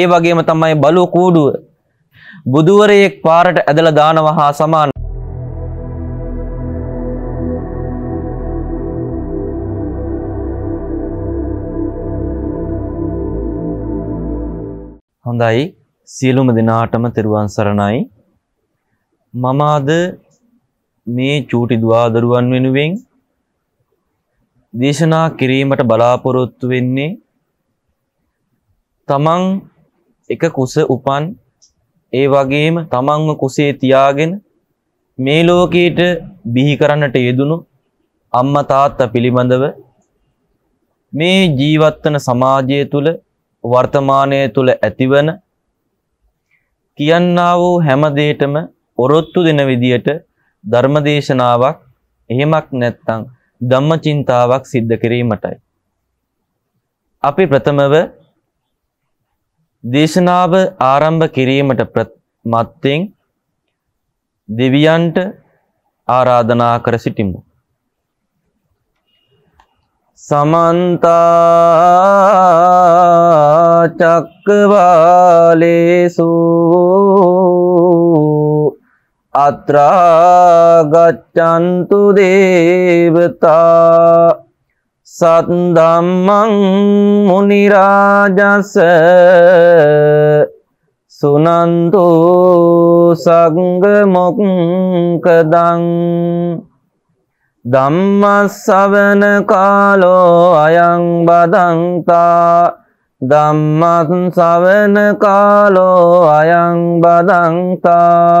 ඒ වගේම තමයි බලු කූඩුව බුදුවරයෙක් පාරට ඇදලා දානවා හා සමාන හොඳයි සියලුම දෙනාටම තෙරුවන් සරණයි මම අද මේ චූටි දුවාදරුවන් වෙනුවෙන් දේශනා කිරීමට බලාපොරොත්තු වෙන්නේ තමන් එක කුස උපන් ඒ වගේම තමන්ව කුසේ තියාගෙන මේ ලෝකයට බිහි කරන්නට යෙදුණු අම්මා තාත්තා පිළිබඳව මේ ජීවත්වන සමාජය තුළ වර්තමානය තුළ ඇතිවන කියන්නා වූ හැම දෙයකම ඔරොත්තු දෙන විදියට ධර්මදේශනාවක් එහෙමක් නැත්නම් ධම්මචින්තාවක් සිද්ධ කිරීමටයි අපි ප්‍රථමව දේශනාව ආරම්භ කිරීමට මත්තෙන් දෙවියන්ට ආරාධනා කර සිටිමු. සමන්ත චක්කවාලේසු අත්‍රා ගච්ඡන්තු දේවතා සත්දම්මං මුනිරාජස සුනන්තු සංගමොක්කදං ධම්මස්සවන කාලෝ අයං බදන්තා ධම්මත් සවන කාලෝ අයං බදන්තා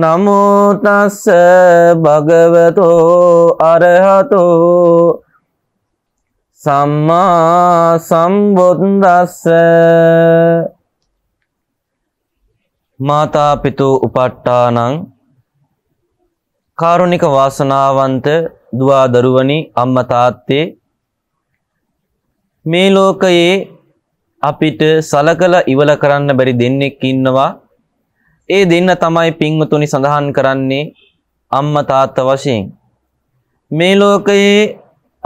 නමුතස්ස භගවතෝ අරහතෝ සම්මා සම්බුද්දස්ස මාතා පිතු උපට්ටානං කාරුණික වාසනාවන්ත දුවා දරුවනි අම්මා තාත්තේ මේ ලෝකයේ අපිට සලකලා ඉවල කරන්න බැරි දෙන්නෙක් ඉන්නවා ඒ දෙන්න තමයි පින්වතුනි සඳහන් කරන්නේ අම්මා තාත්තා වශයෙන්. මේ ලෝකයේ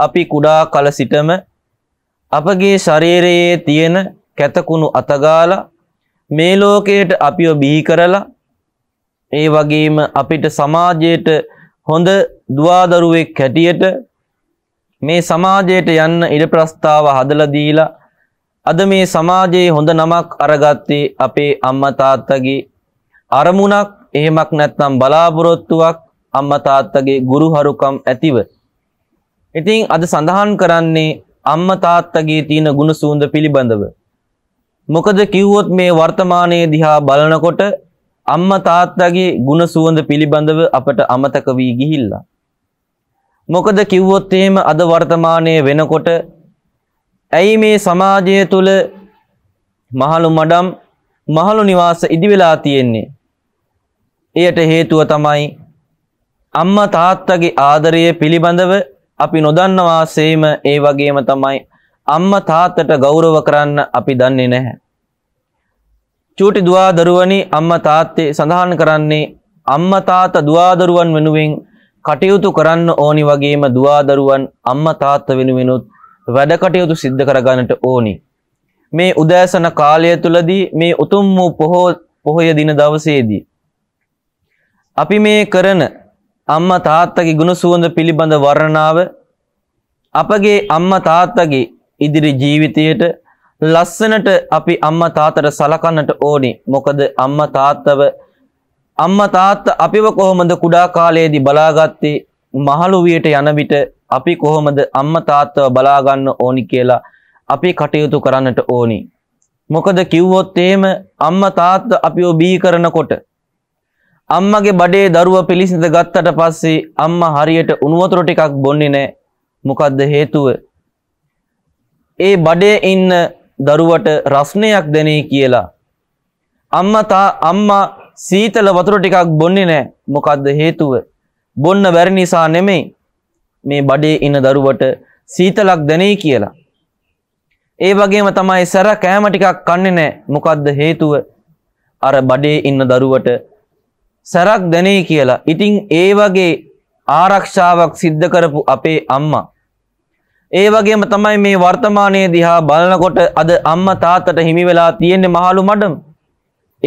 අපි කුඩා කල සිටම අපගේ ශරීරයේ තියෙන කැතකුණු අතගාලා මේ ලෝකයට අපිව බිහි කරලා ඒ වගේම අපිට සමාජයට හොඳ දුවාදරුවෙක් හැටියට මේ සමාජයට යන්න ඉඩ ප්‍රස්ථාව හදලා දීලා අද මේ සමාජයේ හොඳ නමක් අරගත්තේ අපේ අම්මා තාත්තගේ අරමුණක් එහෙමක් නැත්නම් බලාපොරොත්තුවක් අම්මා තාත්තගේ ගුරුහරුකම් ඇතිව. ඉතින් අද සඳහන් කරන්නේ අම්මා තාත්තගේ තියෙන ගුණසූඳ පිළිබඳව. මොකද කිව්වොත් මේ වර්තමානයේ දිහා බලනකොට අම්මා තාත්තගේ ගුණසූඳ පිළිබඳව අපට අමතක වී ගිහිල්ලා. මොකද කිව්වොත් එහෙම අද වර්තමානයේ වෙනකොට ඇයි මේ සමාජය තුළ මහලු මඩම් මහලු නිවාස ඉදිවෙලා තියෙන්නේ එයට හේතුව තමයි අම්මා තාත්තගේ ආදරය පිළිබඳව අපි නොදන්නවා සේම ඒ වගේම තමයි අම්මා තාත්තට ගෞරව කරන්න අපි දන්නේ නැහැ. චූටි දුවා දරුවනි අම්මා තාත්තේ සඳහන් කරන්නේ අම්මා තාත්තා දුවා දරුවන් වෙනුවෙන් කටයුතු කරන්න ඕනි වගේම දුවා දරුවන් අම්මා තාත්තා වෙනුවෙනුත් වැඩ කටයුතු සිද්ධ කරගන්නට ඕනි. මේ උදෑසන කාලය තුලදී මේ උතුම් වූ පොහොය දින දවසේදී අපි මේ කරන අම්මා තාත්තගේ ගුණ සුවඳ පිළිබඳ වර්ණනාව අපගේ අම්මා තාත්තගේ ඉදිරි ජීවිතයට ලස්සනට අපි අම්මා තාත්තට සලකන්නට ඕනි. මොකද අම්මා තාත්තව අම්මා තාත්තා අපිව කොහොමද කුඩා කාලයේදී බලාගත්තේ? මහලු වියට යන විට අපි කොහොමද අම්මා තාත්තව බලා ගන්න ඕනි කියලා අපි කටයුතු කරන්නට ඕනි. මොකද කිව්වොත් එහෙම අම්මා තාත්තා අපිව බී කරනකොට අම්මගේ බඩේ දරුවා පිළිසිඳ ගත්තට පස්සේ අම්මා හරියට උණු වතුර ටිකක් බොන්නේ නැහැ. මොකද්ද හේතුව? ඒ බඩේ ඉන්න දරුවට රස්නයක් දැනේ කියලා. අම්මා තා අම්මා සීතල වතුර ටිකක් බොන්නේ නැහැ. මොකද්ද හේතුව? බොන්න බැරි නිසා නෙමෙයි. මේ බඩේ ඉන්න දරුවට සීතලක් දැනේ කියලා. ඒ වගේම තමයි සැර කෑම ටිකක් කන්නේ නැහැ. මොකද්ද හේතුව? අර බඩේ ඉන්න දරුවට සරක් දැනේ කියලා. ඉතින් ඒ වගේ ආරක්ෂාවක් සිද්ධ කරපු අපේ අම්මා. ඒ වගේම තමයි මේ වර්තමානයේ දිහා බලනකොට අද අම්මා තාත්තට හිමි වෙලා තියෙන්නේ මහලු මඩම්.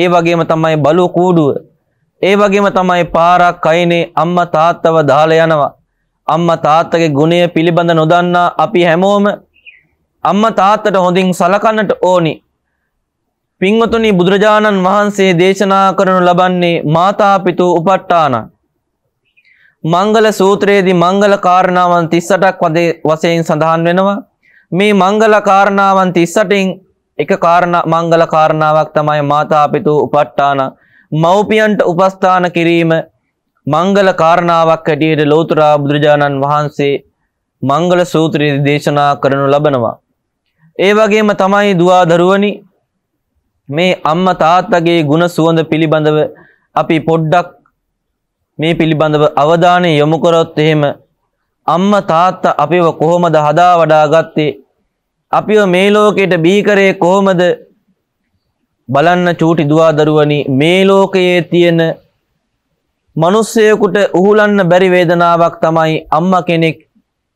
ඒ වගේම තමයි බලු කූඩුව. ඒ වගේම තමයි පාරක් කයිනේ අම්මා තාත්තව දාලා යනවා. අම්මා තාත්තගේ ගුණය පිළිබඳ නොදන්නා අපි හැමෝම අම්මා තාත්තට හොඳින් සලකන්නට ඕනි. පින්වතුනි බුදුරජාණන් වහන්සේ දේශනා කරනු ලබන්නේ මාතාපිතු උපට්ඨාන. මංගල සූත්‍රයේදී මංගල කාරණාවන් 38ක් වශයෙන් සඳහන් වෙනවා. මේ මංගල කාරණාවන් 38න් එක කාරණා මංගල කාරණාවක් තමයි මාතාපිතු උපට්ඨාන. මව්පියන්ට උපස්ථාන කිරීම මංගල කාරණාවක් ඇටියට ලෝතර බුදුරජාණන් වහන්සේ මංගල සූත්‍රයේ දේශනා කරනු ලබනවා. ඒ වගේම තමයි දුවා දරුවනි මේ අම්මා තාත්තගේ ಗುಣ සුවඳ පිළිබඳව අපි පොඩ්ඩක් මේ පිළිබඳව අවධානය යොමු කරොත් එහෙම අම්මා තාත්තා අපිව කොහොමද හදා වඩා ගත්තේ අපිව මේ ලෝකයට බිහි කරේ කොහොමද බලන්න චූටි දුවා දරුවනි මේ ලෝකයේ තියෙන මිනිස්සෙකුට උහුලන්න බැරි වේදනාවක් තමයි අම්මා කෙනෙක්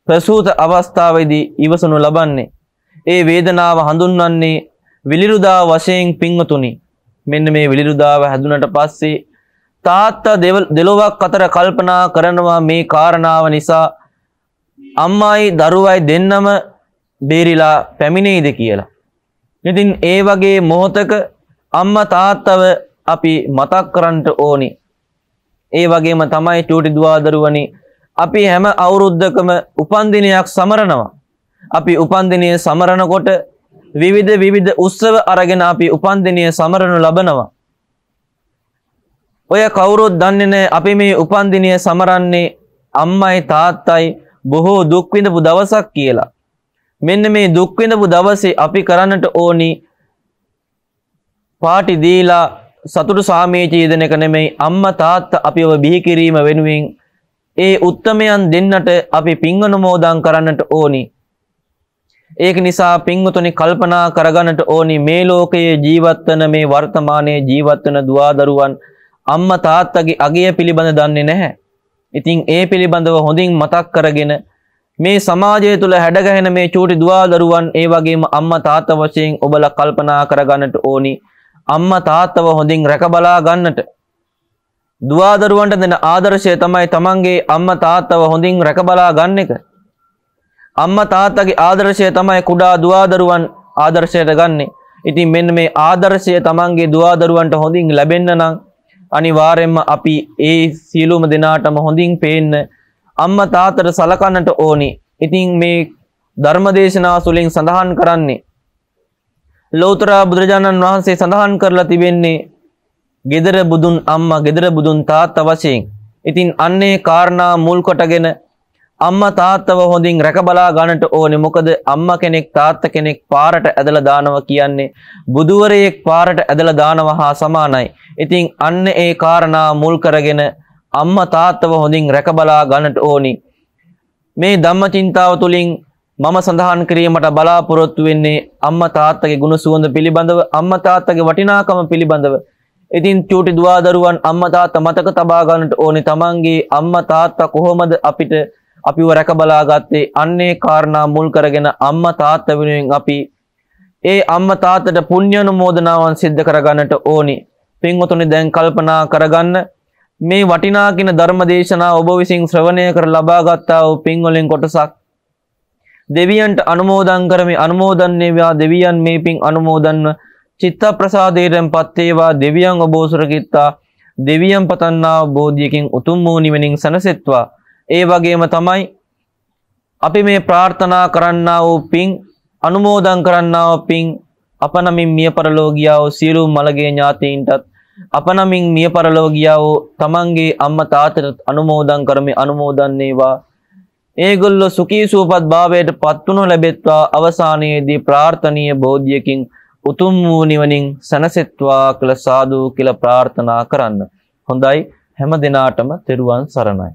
ප්‍රසූත අවස්ථාවේදී ඉවසනු ලබන්නේ. ඒ වේදනාව හඳුන්වන්නේ විලිරුදා වශයෙන් පින්වතුනි මෙන්න මේ විලිරුදාව හැදුනට පස්සේ තාත්තා දෙලොවක් අතර කල්පනා කරනවා මේ කාරණාව නිසා අම්මායි දරුවයි දෙන්නම බේරිලා පැමිණෙයිද කියලා. ඉතින් ඒ වගේ මොහොතක අම්මා තාත්තව අපි මතක් කරන්නට ඕනි. ඒ වගේම තමයි චූටි දුවාදරුවනි අපි හැම අවුරුද්දකම උපන්දිනයක් සමරනවා. අපි උපන්දිනය සමරනකොට විවිධ විවිධ උත්සව අරගෙන අපි උපන්දිනය සමරනු ලබනවා. ඔය කවුරුත් දන්නේ නැහැ අපි මේ උපන්දිනය සමරන්නේ අම්මයි තාත්තයි බොහෝ දුක් විඳපු දවසක් කියලා. මෙන්න මේ දුක් විඳපු දවසේ අපි කරන්නට ඕනි පාටි දීලා සතුටු සාමීචී දෙන එක නෙමෙයි අම්මා තාත්තා අපිව බිහි කිරීම වෙනුවෙන් ඒ උත්තමයන් දෙන්නට අපි පින් අනුමෝදන් කරන්නට ඕනි. ඒක නිසා පින්වතුනි කල්පනා කරගන්නට ඕනි මේ ලෝකයේ ජීවත්වන මේ වර්තමානයේ ජීවත්වන දුවාදරුවන් අම්මා තාත්තගේ අගය පිළිබඳ දන්නේ නැහැ. ඉතින් ඒ පිළිබඳව හොඳින් මතක් කරගෙන මේ සමාජය තුළ හැඩගැහෙන මේ චූටි දුවාදරුවන් ඒ වගේම අම්මා තාත්තා වශයෙන් ඔබලා කල්පනා කරගන්නට ඕනි. අම්මා තාත්තව හොඳින් රැකබලා ගන්නට. දුවාදරුවන්ට දෙන ආදර්ශය තමයි තමන්ගේ අම්මා තාත්තව හොඳින් රැකබලා ගන්න එක. අම්මා තාත්තගේ ආදර්ශය තමයි කුඩා දුවදරුවන් ආදර්ශයට ගන්නෙ. ඉතින් මෙන්න මේ ආදර්ශය තමන්ගේ දුවදරුවන්ට හොඳින් ලැබෙන්න නම් අනිවාර්යයෙන්ම අපි ඒ සියලුම දෙනාටම හොඳින් පේන්න අම්මා තාත්තට සලකන්නට ඕනි. ඉතින් මේ ධර්මදේශනා තුළින් සඳහන් කරන්නේ ලෞතර බුදුරජාණන් වහන්සේ සඳහන් කරලා තිබෙන්නේ gedara budun amma gedara budun තාත්තා වශයෙන්. ඉතින් අන්නේ කාරණා මුල් කොටගෙන අම්මා තාත්තව හොඳින් රැකබලා ගන්නට ඕනේ මොකද අම්මා කෙනෙක් තාත්තා කෙනෙක් පාරට ඇදලා දානවා කියන්නේ බුදුවරයෙක් පාරට ඇදලා දානවා හා සමානයි. ඉතින් අන්න ඒ කාරණා මුල් කරගෙන අම්මා තාත්තව හොඳින් රැකබලා ගන්නට ඕනි. මේ ධම්මචින්තාව තුළින් මම සඳහන් කිරීමට බලාපොරොත්තු වෙන්නේ අම්මා තාත්තගේ ගුණ සුවඳ පිළිබඳව අම්මා තාත්තගේ වටිනාකම පිළිබඳව ඉතින් චූටි දුවා දරුවන් අම්මා තාත්තා මතක තබා ගන්නට ඕනේ තමන්ගේ අම්මා තාත්තා කොහොමද අපිට අපිව රැක බලාගත්තේ අන්නේ කාරණා මුල් කරගෙන අම්මා තාත්තා වෙනුවෙන් අපි ඒ අම්මා තාත්තට පුණ්‍යනුමෝදනාවන් සිද්ධ කරගන්නට ඕනි. පින්වතුනි දැන් කල්පනා කරගන්න මේ වටිනා කින ධර්මදේශනා ඔබ විසින් ශ්‍රවණය කර ලබා ගත්තා වූ පින් වලින් කොටසක් දෙවියන්ට අනුමෝදන් කරමි අනුමෝදන් වේවා දෙවියන් මේ පින් අනුමෝදන්ව චිත්ත ප්‍රසාදයෙන් පත් වේවා දෙවියන් ඔබ උසරකිත්තා දෙවියන් පතන්නා බෝධියකින් උතුම් වූ නිවනින් සැනසෙත්වා ඒ වගේම තමයි අපි මේ ප්‍රාර්ථනා කරන්නා වූ පින් අනුමෝදන් කරන්නා වූ පින් අපනමින් මිය පරලෝගියා වූ සියලු මළගේ ඥාතීන්ටත් අපනමින් මිය පරලෝගියා වූ තමන්ගේ අම්මා තාත්තට අනුමෝදන් කරමි අනුමෝදන් වේවා ඒගොල්ලෝ සුඛී සූපත් භාවයට පත්වනු ලැබෙත්වා අවසානයේදී ප්‍රාර්ථනීය බෝධියකින් උතුම් වූ නිවනින් සැනසෙත්වා කියලා සාදු කියලා ප්‍රාර්ථනා කරන්න. හොඳයි හැම දිනාටම තෙරුවන් සරණයි.